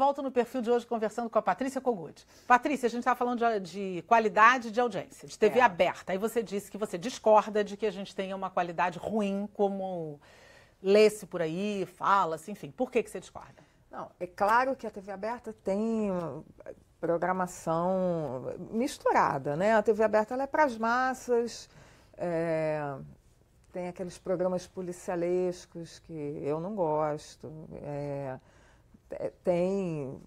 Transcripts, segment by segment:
volta no perfil de hoje conversando com a Patrícia Kogut. Patrícia, a gente estava tá falando de, de, qualidade de audiência, de TV é. aberta. Aí você disse que você discorda de que a gente tenha uma qualidade ruim, como lê-se por aí, fala-se, enfim. Por que, que você discorda? Não, é claro que a TV aberta tem programação misturada, né? A TV aberta é para as massas, é, tem aqueles programas policialescos que eu não gosto. É, tem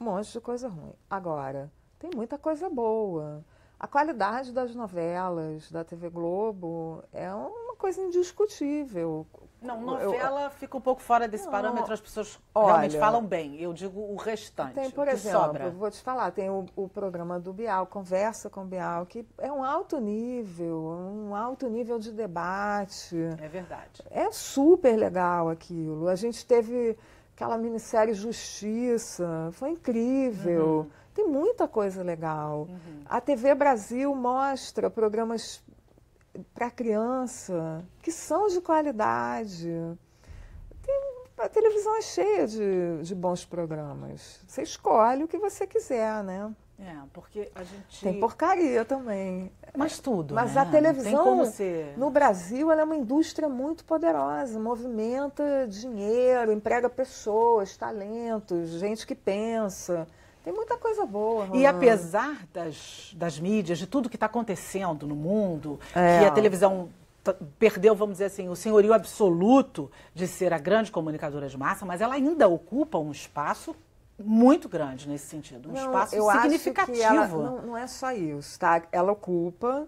um monte de coisa ruim. Agora, tem muita coisa boa. A qualidade das novelas da TV Globo é uma coisa indiscutível. Não, novela eu, fica um pouco fora desse não, parâmetro, as pessoas olha, realmente falam bem. Eu digo o restante. Tem, por exemplo, sobra. vou te falar, tem o, o, programa do Bial, Conversa com Bial, que é um alto nível, um alto nível de debate. É verdade. É super legal aquilo. A gente teve aquela minissérie Justiça, foi incrível. Uhum. Tem muita coisa legal. Uhum. A TV Brasil mostra programas para criança que são de qualidade. Tem, a televisão é cheia de, de bons programas. Você escolhe o que você quiser, né? É, porque a gente. Tem porcaria também. Mas tudo. Mas né? a televisão ser... no Brasil ela é uma indústria muito poderosa, movimenta dinheiro, emprega pessoas, talentos, gente que pensa. Tem muita coisa boa. Mano. E apesar das, das mídias, de tudo que está acontecendo no mundo, é. que a televisão perdeu, vamos dizer assim, o senhorio absoluto de ser a grande comunicadora de massa, mas ela ainda ocupa um espaço muito grande nesse sentido, um não, espaço eu significativo. Acho que ela, não, não, é só isso, tá? Ela ocupa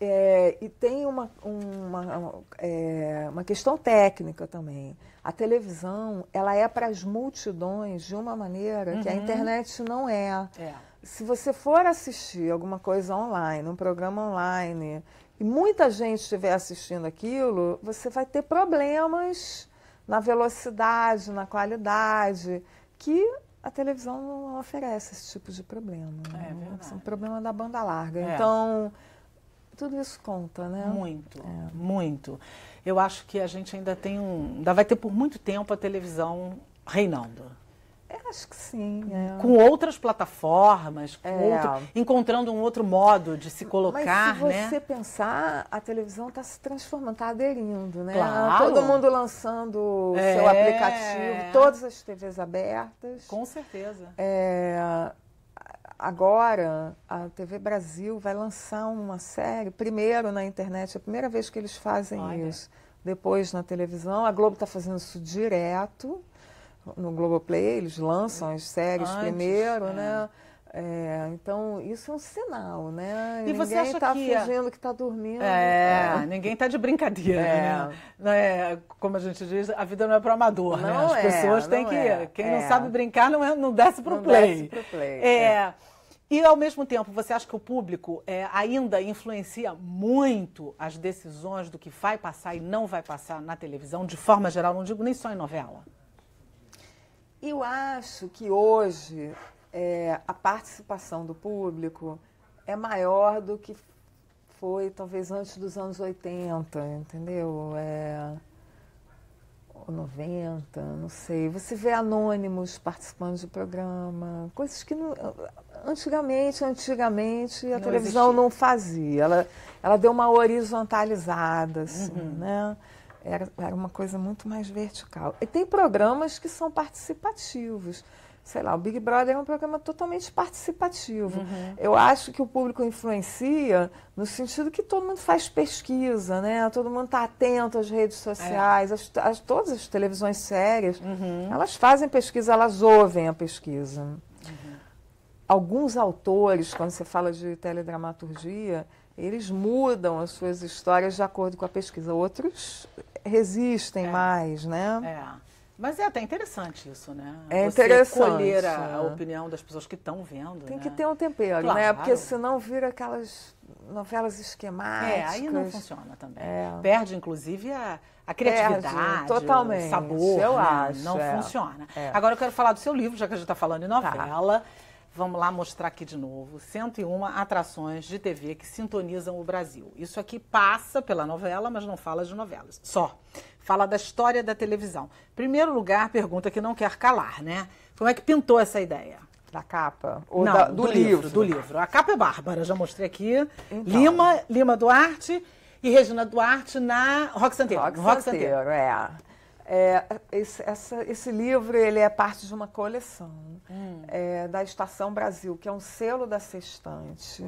é, e tem uma, uma, é, uma questão técnica também. A televisão, ela é para as multidões de uma maneira uhum. que a uhum. internet não é. é. Se você for assistir alguma coisa online, um programa online, e muita gente estiver assistindo aquilo, você vai ter problemas na velocidade, na qualidade, que a televisão não oferece esse tipo de problema. Né? É né? verdade. É um problema da banda larga. É. Então, tudo isso conta, né? Muito, é. muito. Eu acho que a gente ainda tem um. Ainda vai ter por muito tempo a televisão reinando. É, acho que sim. É. Com outras plataformas, com é. outro, encontrando um outro modo de se colocar, Mas se né? você né? pensar, a televisão está se transformando, está aderindo, né? Claro. Todo mundo lançando é. seu aplicativo, todas as TVs abertas. Com certeza. É, agora, a TV Brasil vai lançar uma série, primeiro na internet, é a primeira vez que eles fazem Olha. isso. Depois na televisão, a Globo está fazendo isso direto no Globoplay, eles lançam as séries Antes, primeiro, é. né? É, então, isso é um sinal, né? E ninguém você acha tá está é fingindo que está dormindo. É, é. ninguém está de brincadeira, é. né? É, como a gente diz, a vida não é para amador, né? não né? As é, pessoas têm que... Quem não sabe brincar não, é, não desce para o play. Desce pro play. É. E, ao mesmo tempo, você acha que o público ainda influencia muito as decisões do que vai passar e não vai passar na televisão, de forma geral? Não digo nem só em novela. Eu acho que hoje é, a participação do público é maior do que foi talvez antes dos anos 80, entendeu? É, ou 90, não sei. Você vê anônimos participando de programa, coisas que não, antigamente, antigamente a não televisão existia. não fazia. Ela, ela deu uma horizontalizada, assim, uhum. né? Era, era uma coisa muito mais vertical. E tem programas que são participativos sei lá, o Big Brother é um programa totalmente participativo. Uhum. Eu acho que o público influencia no sentido que todo mundo faz pesquisa, né? Todo mundo está atento às redes sociais, é. as, as, todas as televisões sérias, uhum. elas fazem pesquisa, elas ouvem a pesquisa. Uhum. Alguns autores, quando você fala de teledramaturgia, eles mudam as suas histórias de acordo com a pesquisa. Outros resistem é. mais, né? É. Mas é até interessante isso, né? É Você interessante. escolher a, a, opinião das pessoas que estão vendo. Tem né? que ter um tempero, né? claro. né? Porque senão vira aquelas novelas esquemáticas. É, aí não funciona também. É. Perde, inclusive, a, a criatividade, Perde, totalmente. o sabor. Eu né? acho. Não é. funciona. É. Agora eu quero falar do seu livro, já que a gente está falando em tá. novela. Tá. Vamos lá mostrar aqui de novo. 101 atrações de TV que sintonizam o Brasil. Isso aqui passa pela novela, mas não fala de novelas. Só. Fala da história da televisão. Primeiro lugar, pergunta que não quer calar, né? Como é que pintou essa ideia? Da capa? Ou não, da, do, do livro, livro, Do né? livro. A capa é Bárbara, já mostrei aqui. Então. Lima, Lima Duarte e Regina Duarte na Rock Santeiro. Rock, Rock Santeiro, é. É, esse, essa, esse, livro ele é parte de uma coleção hum. é, da Estação Brasil, que é um selo da Sextante.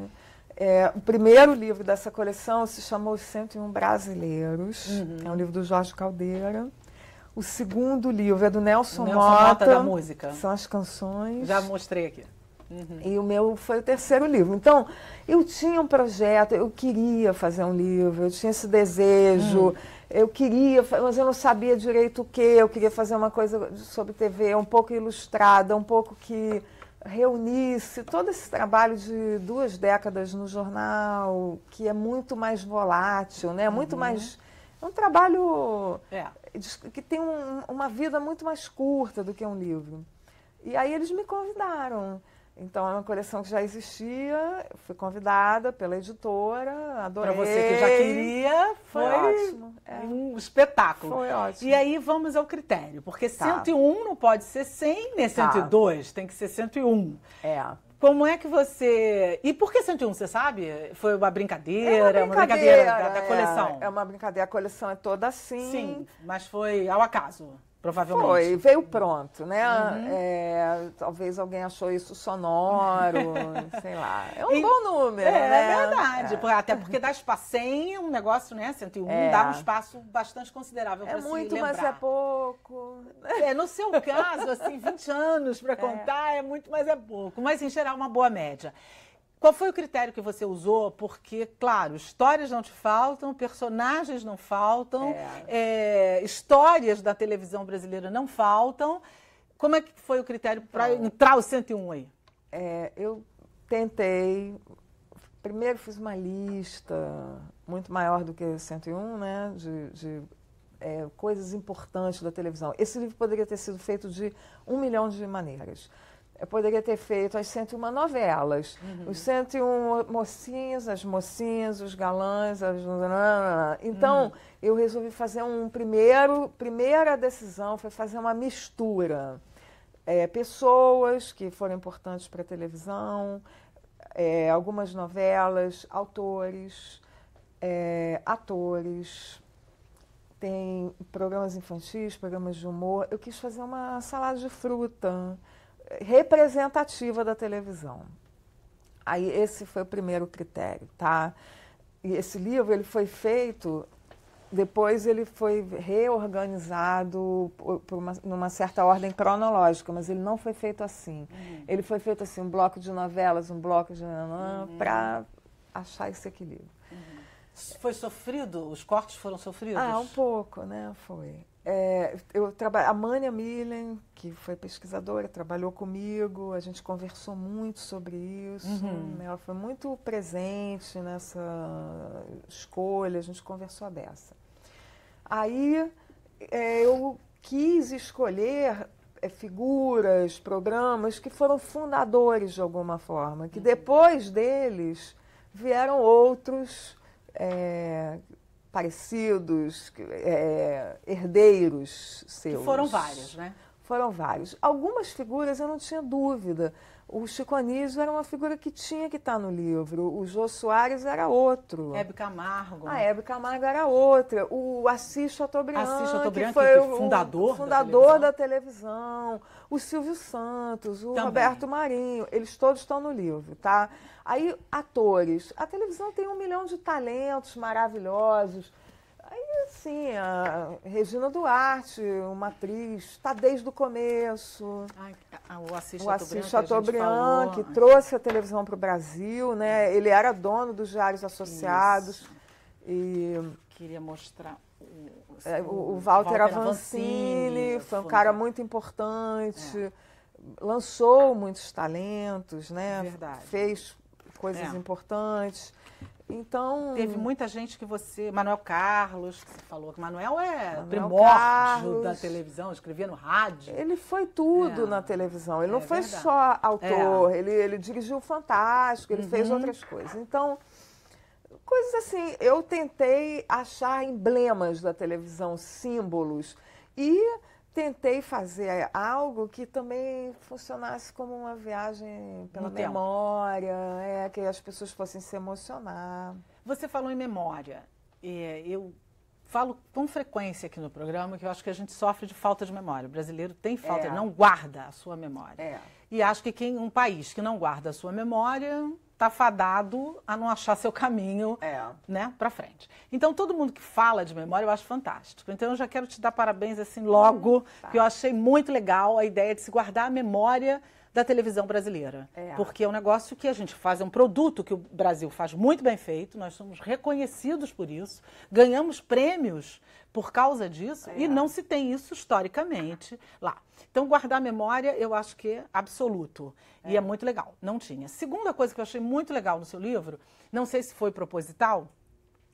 É, o primeiro livro dessa coleção se chamou Os 101 Brasileiros, uhum. é um livro do Jorge Caldeira. O segundo livro é do Nelson, Nelson Mota, Mota da música. são as canções. Já mostrei aqui. Uhum. E o meu foi o terceiro livro. Então, eu tinha um projeto, eu queria fazer um livro, eu tinha esse desejo. Uhum eu queria, mas eu não sabia direito o que, eu queria fazer uma coisa sobre TV, um pouco ilustrada, um pouco que reunisse todo esse trabalho de duas décadas no jornal, que é muito mais volátil, né? Muito uhum. mais é um trabalho é. que tem um, uma vida muito mais curta do que um livro. E aí eles me convidaram. Então, é uma coleção que já existia, fui convidada pela editora, adorei. Para você que já queria, foi, foi ótimo. É. um espetáculo. Foi ótimo. E aí vamos ao critério, porque tá. 101 não pode ser 100, nem 102, tá. tem que ser 101. É. Como é que você. E por que 101, você sabe? Foi uma brincadeira, é uma brincadeira, uma brincadeira da, da, coleção. É, é uma brincadeira, a coleção é toda assim. Sim, mas foi ao acaso. Provavelmente. Foi, veio pronto, né? Uhum. É, talvez alguém achou isso sonoro, sei lá. É um e, bom número, é, né? É verdade, é. até porque dá espaço 100 é um negócio, né? 101 é. dá um espaço bastante considerável para É muito, mas é pouco. É, no seu caso, assim, 20 anos para é. contar é muito, mas é pouco. Mas, em geral, uma boa média. Qual foi o critério que você usou? Porque, claro, histórias não te faltam, personagens não faltam, é. É, histórias da televisão brasileira não faltam. Como é que foi o critério para entrar o 101 aí? É, eu tentei. Primeiro fiz uma lista muito maior do que 101, né? De, de é, coisas importantes da televisão. Esse livro poderia ter sido feito de um milhão de maneiras. Eu poderia ter feito as 101 novelas, uhum. os 101 mocinhos, as mocinhas, os galãs, as... Então, uhum. eu resolvi fazer um primeiro, primeira decisão foi fazer uma mistura. É, pessoas que foram importantes para a televisão, é, algumas novelas, autores, é, atores, tem programas infantis, programas de humor. Eu quis fazer uma salada de fruta representativa da televisão. Aí esse foi o primeiro critério, tá? E esse livro ele foi feito depois ele foi reorganizado uma, numa certa ordem cronológica, mas ele não foi feito assim. Uhum. Ele foi feito assim, um bloco de novelas, um bloco de uhum. para achar esse equilíbrio. Uhum. Foi sofrido? Os cortes foram sofridos? Ah, um pouco, né? Foi. É, eu A Mania Millen, que foi pesquisadora, trabalhou comigo, a gente conversou muito sobre isso. Uhum. Né? Ela foi muito presente nessa escolha, a gente conversou dessa. Aí é, eu quis escolher é, figuras, programas que foram fundadores de alguma forma, que uhum. depois deles vieram outros. É, parecidos, é, herdeiros seus. Que foram vários, né? Foram vários. Algumas figuras eu não tinha dúvida. O Chico Anísio era uma figura que tinha que estar tá no livro. O Jô Soares era outro. Hebe Camargo. A ah, Hebe Camargo era outra. O Assis Chateaubriand, Assis Chateaubriand que foi que é o fundador, o fundador da, televisão. da televisão. O Silvio Santos, o Também. Roberto Marinho. Eles todos estão no livro, tá? Aí, atores. A televisão tem um milhão de talentos maravilhosos. Aí, assim, a Regina Duarte, uma atriz, está desde o começo. Ai, o Assis, o Chateaubriand, que, que né? trouxe a televisão para o Brasil, né? Ele era dono dos Diários Associados. E... Queria mostrar é, o, o, o Walter, Walter Avancini, Avancini foi um cara muito importante. É lançou muitos talentos, né? verdade. Fez coisas é. importantes. Então. Teve muita gente que você. Manuel Carlos, que você falou que Manuel é Manuel primórdio Carlos. da televisão, escrevia no rádio. Ele foi tudo é. na televisão. Ele é, não foi verdade. só autor, é. ele, ele dirigiu Fantástico, ele uhum. fez outras coisas. Então, coisas assim. Eu tentei achar emblemas da televisão, símbolos. E tentei fazer algo que também funcionasse como uma viagem pela no memória, tempo. é, que as pessoas fossem se emocionar. Você falou em memória. É, eu falo com frequência aqui no programa que eu acho que a gente sofre de falta de memória. O brasileiro tem falta, é. não guarda a sua memória. É. E acho que quem um país que não guarda a sua memória tá fadado a não achar seu caminho, é. né, para frente. Então todo mundo que fala de memória eu acho fantástico. Então eu já quero te dar parabéns assim logo, tá. que eu achei muito legal a ideia de se guardar a memória da televisão brasileira. É. Porque é um negócio que a gente faz, é um produto que o Brasil faz muito bem feito, nós somos reconhecidos por isso, ganhamos prêmios por causa disso é. e não se tem isso historicamente lá. Então, guardar memória eu acho que é absoluto é. e é muito legal. Não tinha. Segunda coisa que eu achei muito legal no seu livro, não sei se foi proposital,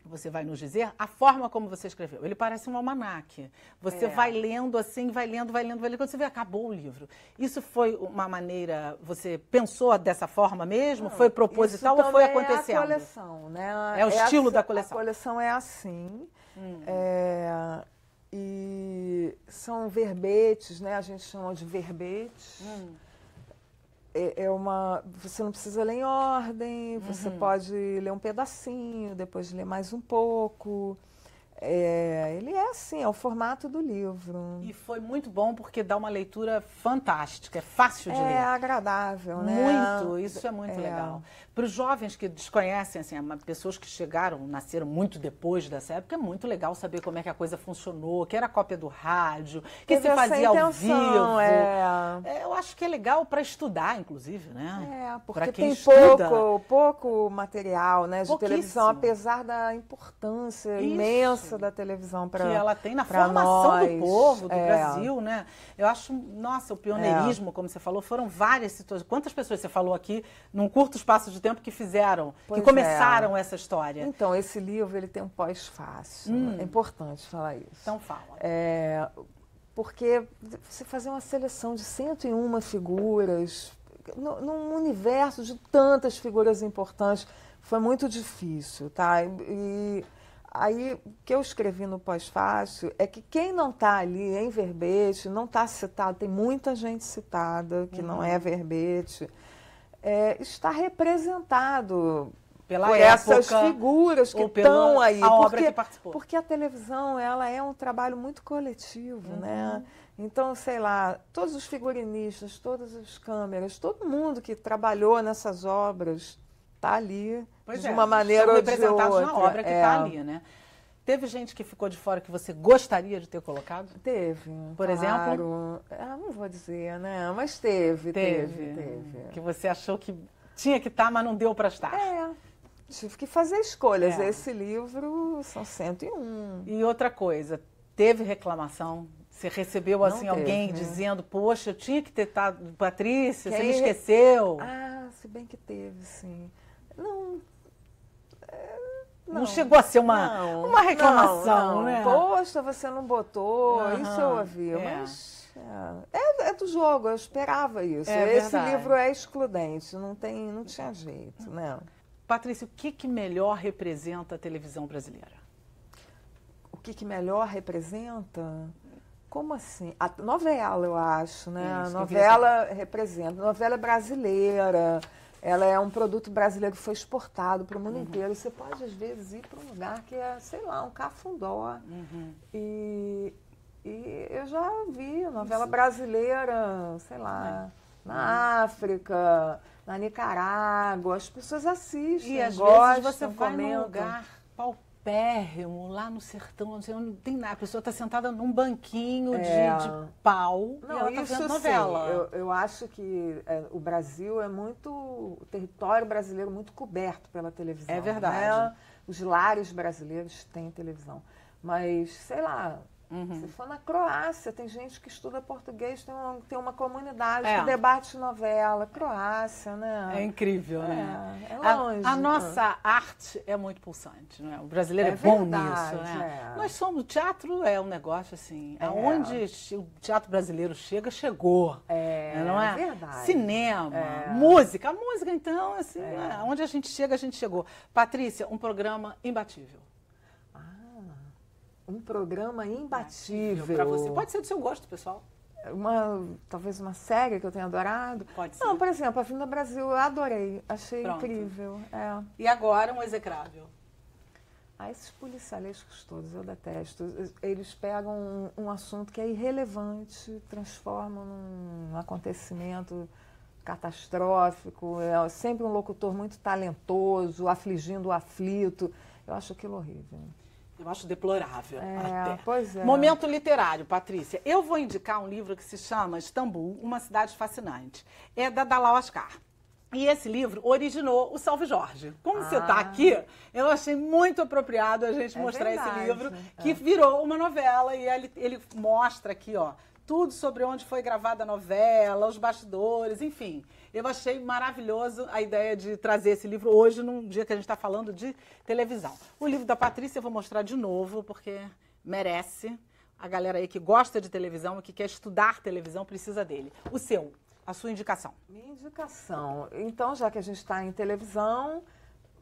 você vai nos dizer a forma como você escreveu. Ele parece um almanaque. Você é. vai lendo assim, vai lendo, vai lendo, vai lendo. Quando você vê, acabou o livro. Isso foi uma maneira. Você pensou dessa forma mesmo? Não, foi proposital ou foi acontecendo? É a coleção, né? É o é estilo assim, da coleção. A coleção é assim. Hum. É, e são verbetes, né? A gente chama de verbetes. Hum é, é uma. Você não precisa ler em ordem, você uhum. pode ler um pedacinho, depois ler mais um pouco. É, ele é assim, é o formato do livro. E foi muito bom porque dá uma leitura fantástica, é fácil de é ler. É agradável, né? Muito, isso é muito é. legal. Para os jovens que desconhecem, assim, é pessoas que chegaram, nasceram muito depois dessa época, é muito legal saber como é que a coisa funcionou, que era cópia do rádio, que Teve se fazia ao vivo. É. é. eu acho que é legal para estudar, inclusive, né? É, porque tem pouco, pouco material né, de televisão, apesar da importância isso. imensa força da televisão para Que ela tem na formação nós. do povo, do é. Brasil, né? Eu acho, nossa, o pioneirismo, é. como você falou, foram várias situações. Quantas pessoas você falou aqui, num curto espaço de tempo, que fizeram, pois que é. começaram essa história? Então, esse livro, ele tem um pós-fácil. Né? Hum. É importante falar isso. Então fala. É, porque você fazer uma seleção de 101 figuras, no, num universo de tantas figuras importantes, foi muito difícil, tá? E, Aí, o que eu escrevi no pós-fácil é que quem não está ali em verbete, não está citado, tem muita gente citada que uhum. não é uhum. verbete, é, está representado Pela por época, essas figuras que estão aí. A obra porque, que participou. porque a televisão ela é um trabalho muito coletivo, né? uhum. né? Então, sei lá, todos os figurinistas, todas as câmeras, todo mundo que trabalhou nessas obras está ali pois de é, uma maneira ou de representados outra. na obra que está é. ali, né? Teve gente que ficou de fora que você gostaria de ter colocado? Teve. Por claro. exemplo? É, ah, não vou dizer, né? Mas teve, teve, teve. Que você achou que tinha que estar, tá, mas não deu para estar. É. Tive que fazer escolhas. É. Esse livro são 101. E outra coisa, teve reclamação? Você recebeu assim alguém dizendo, poxa, eu tinha que ter estado, Patrícia, você me esqueceu? Ah, se bem que teve, sim. Não. É, não, não, chegou a ser uma, não, uma reclamação, não, né? Poxa, você não botou, uhum, isso eu ouvi, é. mas. É, é, é, do jogo, eu esperava isso. É Esse verdade. livro é excludente, não, tem, não tinha jeito, né? Patrícia, o que, que melhor representa a televisão brasileira? O que, que melhor representa? Como assim? A novela, eu acho, né? Isso, a novela representa. A novela é brasileira, ela é um produto brasileiro que foi exportado para o mundo uhum. inteiro. Você pode, às vezes, ir para um lugar que é, sei lá, um cafundó. Uhum. E, e eu já vi novela Isso. brasileira, sei lá, é. na uhum. África, na Nicarágua. As pessoas assistem, e às gostam, vezes você vai num lugar palpável paupérrimo lá no sertão, não onde não tem nada. A pessoa está sentada num banquinho é. de, de, pau não, e ela está vendo novela. Sim. Eu, eu acho que é, o Brasil é muito. O território brasileiro muito coberto pela televisão. É verdade. Né? Os lares brasileiros têm televisão. Mas, sei lá, Uhum. Se for na Croácia, tem gente que estuda português, tem, um, tem uma comunidade é. que debate novela. Croácia, né? É incrível, é, né? É, é longe. A, a né? nossa arte é muito pulsante, né? O brasileiro é, é bom verdade, nisso, né? É. Nós somos. teatro é um negócio assim. É. Aonde o teatro brasileiro chega, chegou. É, não é? verdade. Cinema, música. A música, então, assim, aonde a gente chega, a gente chegou. Patrícia, um programa imbatível um programa imbatível. Para você. Pode ser do seu gosto, pessoal. Uma, talvez uma série que eu tenha adorado. Pode ser. Não, por exemplo, A do Brasil eu adorei. Achei Pronto. incrível. É. E agora um execrável. Ah, esses policialescos todos, eu detesto. Eles pegam um, um assunto que é irrelevante, transformam num acontecimento catastrófico. É sempre um locutor muito talentoso, afligindo o aflito. Eu acho aquilo horrível. Eu acho deplorável. É, pois é. Momento literário, Patrícia. Eu vou indicar um livro que se chama Istambul, Uma Cidade Fascinante. É da Dalal Ascar. E esse livro originou o Salve Jorge. Como tá ah. você está aqui, eu achei muito apropriado a gente é mostrar verdade. esse livro, que é. virou uma novela e ele, ele mostra aqui, ó, tudo sobre onde foi gravada a novela, os bastidores, enfim. Eu achei maravilhoso a ideia de trazer esse livro hoje, num dia que a gente está falando de televisão. O livro da Patrícia eu vou mostrar de novo, porque merece. A galera aí que gosta de televisão e que quer estudar televisão precisa dele. O seu, a sua indicação. Minha indicação. Então, já que a gente está em televisão,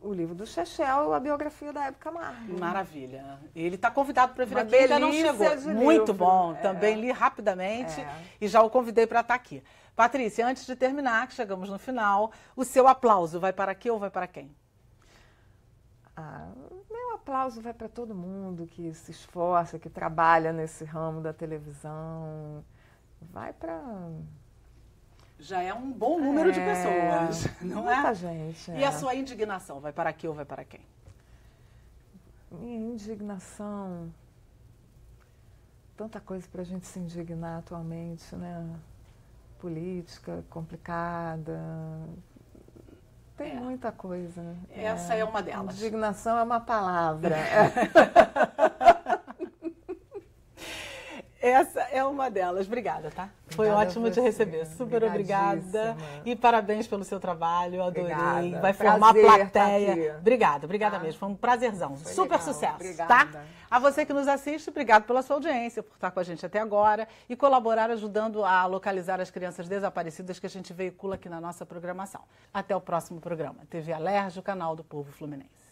o livro do Chechel, a biografia da época Camargo. Maravilha. Ele está convidado para vir Uma aqui, ainda não chegou. Muito livro. bom. É. Também li rapidamente é. e já o convidei para estar tá aqui. Patrícia, antes de terminar, que chegamos no final, o seu aplauso vai para quem ou vai para quem? Ah, meu aplauso vai para todo mundo que se esforça, que trabalha nesse ramo da televisão. Vai para já é um bom número é, de pessoas, não muita é? gente. É. E a é. sua indignação vai para que ou vai para quem? Minha indignação. Tanta coisa para a gente se indignar atualmente, né? Política complicada. Tem é. muita coisa. Essa é. uma delas. Indignação é uma palavra. Essa é uma delas. Obrigada, tá? Foi ótimo te receber. Super obrigada. E parabéns pelo seu trabalho. Adorei. Obrigada. Vai formar Prazer tá plateia. obrigada, obrigada tá. mesmo. Foi um prazerzão. Foi super legal. sucesso. Tá? Obrigada. Tá? A você que nos assiste, obrigado pela sua audiência, por estar com a gente até agora e colaborar ajudando a localizar as crianças desaparecidas que a gente veicula aqui na nossa programação. Até o próximo programa. TV Alerj, canal do Povo Fluminense.